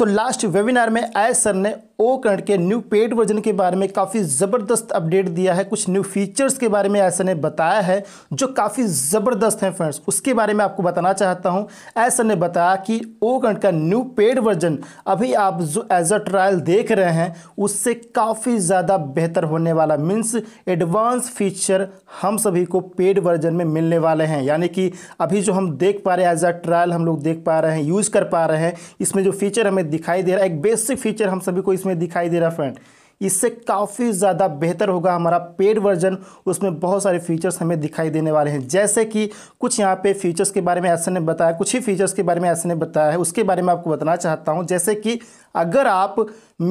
So last webinar में आय sir ने ओ करण के न्यू पेड वर्जन के बारे में काफ़ी ज़बरदस्त अपडेट दिया है कुछ न्यू फीचर्स के बारे में ऐसा ने बताया है जो काफ़ी ज़बरदस्त हैं फ्रेंड्स उसके बारे में आपको बताना चाहता हूं ऐसा ने बताया कि ओ कर्ण का न्यू पेड वर्जन अभी आप जो एज अ ट्रायल देख रहे हैं उससे काफ़ी ज़्यादा बेहतर होने वाला मीन्स एडवांस फीचर हम सभी को पेड वर्जन में मिलने वाले हैं यानी कि अभी जो हम देख पा रहे हैं एज अ ट्रायल हम लोग देख पा रहे हैं यूज़ कर पा रहे हैं इसमें जो फीचर हमें दिखाई दे रहा है एक बेसिक फीचर हम सभी को इसमें इसमें दिखाई दे रहा फ्रेंड इससे काफ़ी ज़्यादा बेहतर होगा हमारा पेड वर्जन उसमें बहुत सारे फीचर्स हमें दिखाई देने वाले हैं जैसे कि कुछ यहाँ पे फीचर्स के बारे में ऐसा ने बताया कुछ ही फीचर्स के बारे में ऐसा ने बताया है उसके बारे में आपको बताना चाहता हूँ जैसे कि अगर आप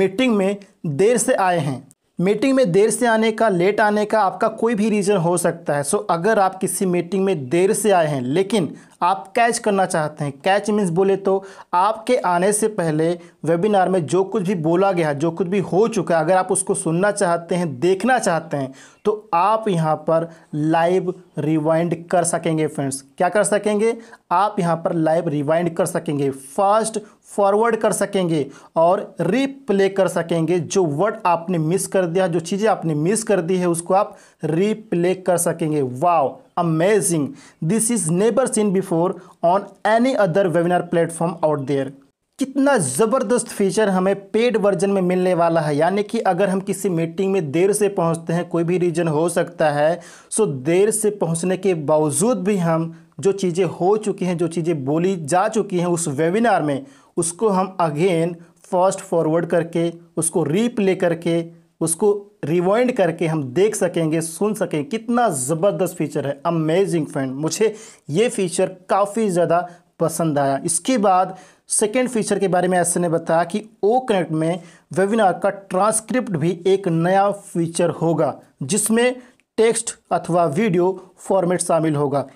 मीटिंग में देर से आए हैं मीटिंग में देर से आने का लेट आने का आपका कोई भी रीज़न हो सकता है सो अगर आप किसी मीटिंग में देर से आए हैं लेकिन आप कैच करना चाहते हैं कैच मीन्स बोले तो आपके आने से पहले वेबिनार में जो कुछ भी बोला गया जो कुछ भी हो चुका है अगर आप उसको सुनना चाहते हैं देखना चाहते हैं तो आप यहाँ पर लाइव रिवाइंड कर सकेंगे फ्रेंड्स क्या कर सकेंगे आप यहाँ पर लाइव रिवाइंड कर सकेंगे फास्ट फॉरवर्ड कर सकेंगे और रीप्ले कर सकेंगे जो वर्ड आपने मिस कर दिया जो चीज़ें आपने मिस कर दी है उसको आप रीप्ले कर सकेंगे वाव amazing. This is never seen before on any other webinar platform out there. कितना ज़बरदस्त फीचर हमें पेड वर्जन में मिलने वाला है यानी कि अगर हम किसी मीटिंग में देर से पहुंचते हैं कोई भी रीज़न हो सकता है सो देर से पहुंचने के बावजूद भी हम जो चीज़ें हो चुकी हैं जो चीज़ें बोली जा चुकी हैं उस वेबिनार में उसको हम अगेन फास्ट फॉरवर्ड करके उसको रीप्ले करके उसको रिवाइंड करके हम देख सकेंगे सुन सकें कितना ज़बरदस्त फीचर है अमेजिंग फ्रेंड मुझे ये फीचर काफ़ी ज़्यादा पसंद आया इसके बाद सेकेंड फीचर के बारे में ऐसे ने बताया कि ओ कनेक्ट में वेबिनार का ट्रांसक्रिप्ट भी एक नया फीचर होगा जिसमें टेक्स्ट अथवा वीडियो फॉर्मेट शामिल होगा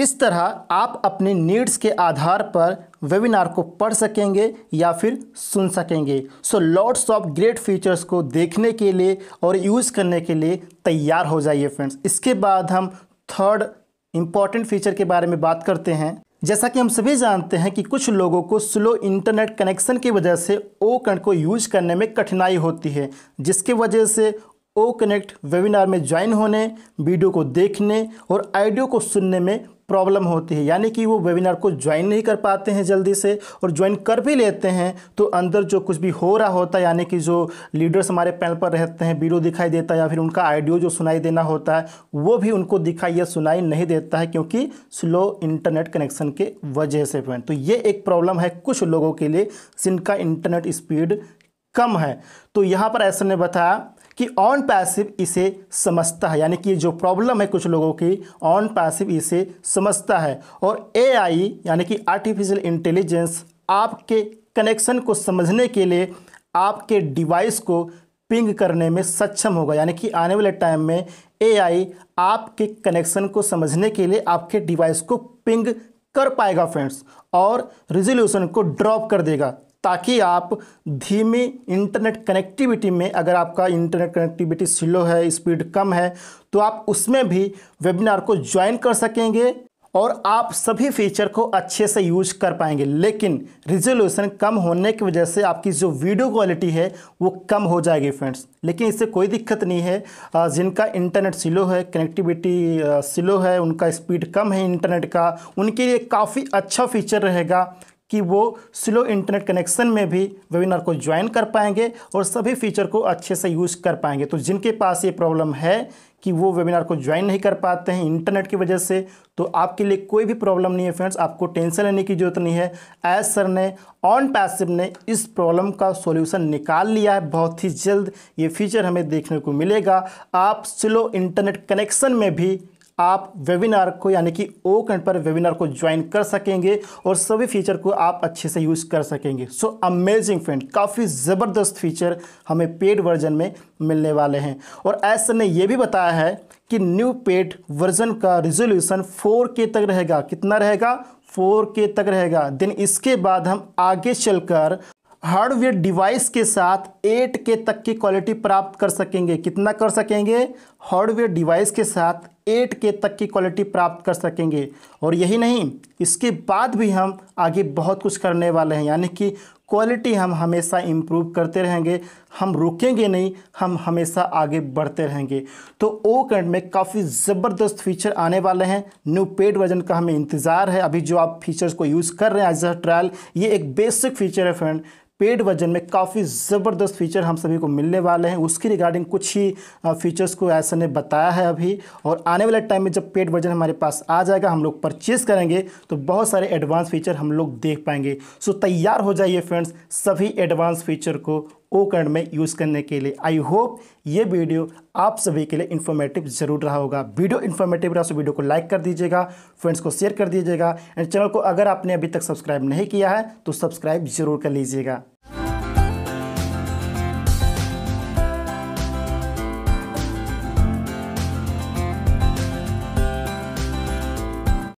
इस तरह आप अपने नीड्स के आधार पर वेबिनार को पढ़ सकेंगे या फिर सुन सकेंगे so lots of great features को देखने के लिए और यूज़ करने के लिए तैयार हो जाइए फ्रेंड्स इसके बाद हम थर्ड इम्पॉर्टेंट फीचर के बारे में बात करते हैं जैसा कि हम सभी जानते हैं कि कुछ लोगों को स्लो इंटरनेट कनेक्शन की वजह से ओ कनेक्ट को यूज करने में कठिनाई होती है जिसके वजह से ओ कनेक्ट वेबिनार में ज्वाइन होने वीडियो को देखने और आइडियो को सुनने में प्रॉब्लम होती है यानी कि वो वेबिनार को ज्वाइन नहीं कर पाते हैं जल्दी से और ज्वाइन कर भी लेते हैं तो अंदर जो कुछ भी हो रहा होता है यानी कि जो लीडर्स हमारे पैनल पर रहते हैं वीडियो दिखाई देता है या फिर उनका आइडियो जो सुनाई देना होता है वो भी उनको दिखाई या सुनाई नहीं देता है क्योंकि स्लो इंटरनेट कनेक्शन के वजह से फ्रेंड तो ये एक प्रॉब्लम है कुछ लोगों के लिए जिनका इंटरनेट स्पीड कम है तो यहाँ पर ऐसा ने बताया कि ऑन पैसिव इसे समझता है यानी कि जो प्रॉब्लम है कुछ लोगों की ऑन पैसिव इसे समझता है और एआई यानी कि आर्टिफिशियल इंटेलिजेंस आपके कनेक्शन को समझने के लिए आपके डिवाइस को पिंग करने में सक्षम होगा यानी कि आने वाले टाइम में एआई आपके कनेक्शन को समझने के लिए आपके डिवाइस को पिंग कर पाएगा फ्रेंड्स और रिजोल्यूशन को ड्रॉप कर देगा ताकि आप धीमी इंटरनेट कनेक्टिविटी में अगर आपका इंटरनेट कनेक्टिविटी स्लो है स्पीड कम है तो आप उसमें भी वेबिनार को ज्वाइन कर सकेंगे और आप सभी फीचर को अच्छे से यूज कर पाएंगे लेकिन रिजोल्यूशन कम होने की वजह से आपकी जो वीडियो क्वालिटी है वो कम हो जाएगी फ्रेंड्स लेकिन इससे कोई दिक्कत नहीं है जिनका इंटरनेट स्लो है कनेक्टिविटी स्लो है उनका स्पीड कम है इंटरनेट का उनके लिए काफ़ी अच्छा फीचर रहेगा कि वो स्लो इंटरनेट कनेक्शन में भी वेबिनार को ज्वाइन कर पाएंगे और सभी फीचर को अच्छे से यूज़ कर पाएंगे तो जिनके पास ये प्रॉब्लम है कि वो वेबिनार को ज्वाइन नहीं कर पाते हैं इंटरनेट की वजह से तो आपके लिए कोई भी प्रॉब्लम नहीं है फ्रेंड्स आपको टेंशन लेने की जरूरत नहीं है एज सर ने ऑन पैसिव ने इस प्रॉब्लम का सॉल्यूशन निकाल लिया है बहुत ही जल्द ये फीचर हमें देखने को मिलेगा आप स्लो इंटरनेट कनेक्शन में भी आप वेबिनार को यानी कि ओ कंट पर वेबिनार को ज्वाइन कर सकेंगे और सभी फीचर को आप अच्छे से यूज़ कर सकेंगे सो अमेजिंग फ्रेंड काफ़ी ज़बरदस्त फीचर हमें पेड वर्जन में मिलने वाले हैं और एस ने यह भी बताया है कि न्यू पेड वर्जन का रिजोल्यूशन 4K तक रहेगा कितना रहेगा 4K तक रहेगा देन इसके बाद हम आगे चलकर हार्डवेयर डिवाइस के साथ 8K तक की क्वालिटी प्राप्त कर सकेंगे कितना कर सकेंगे हार्डवेयर डिवाइस के साथ एट के तक की क्वालिटी प्राप्त कर सकेंगे और यही नहीं इसके बाद भी हम आगे बहुत कुछ करने वाले हैं यानी कि क्वालिटी हम हमेशा इम्प्रूव करते रहेंगे हम रुकेंगे नहीं हम हमेशा आगे बढ़ते रहेंगे तो ओ कैंड में काफ़ी ज़बरदस्त फीचर आने वाले हैं न्यू पेड वर्जन का हमें इंतज़ार है अभी जो आप फीचर्स को यूज़ कर रहे हैं एज अ ट्रायल ये एक बेसिक फीचर है फ्रेंड पेड वर्जन में काफ़ी ज़बरदस्त फीचर हम सभी को मिलने वाले हैं उसके रिगार्डिंग कुछ ही फीचर्स को ऐसा ने बताया है अभी और आने वाले टाइम में जब पेड वर्जन हमारे पास आ जाएगा हम लोग परचेज़ करेंगे तो बहुत सारे एडवांस फीचर हम लोग देख पाएंगे सो तैयार हो जाइए फ्रेंड्स सभी एडवांस फीचर को ओ में यूज़ करने के लिए आई होप ये वीडियो आप सभी के लिए इन्फॉर्मेटिव जरूर रहा होगा वीडियो इन्फॉर्मेटिव रहा तो वीडियो को लाइक कर दीजिएगा फ्रेंड्स को शेयर कर दीजिएगा एंड चैनल को अगर आपने अभी तक सब्सक्राइब नहीं किया है तो सब्सक्राइब जरूर कर लीजिएगा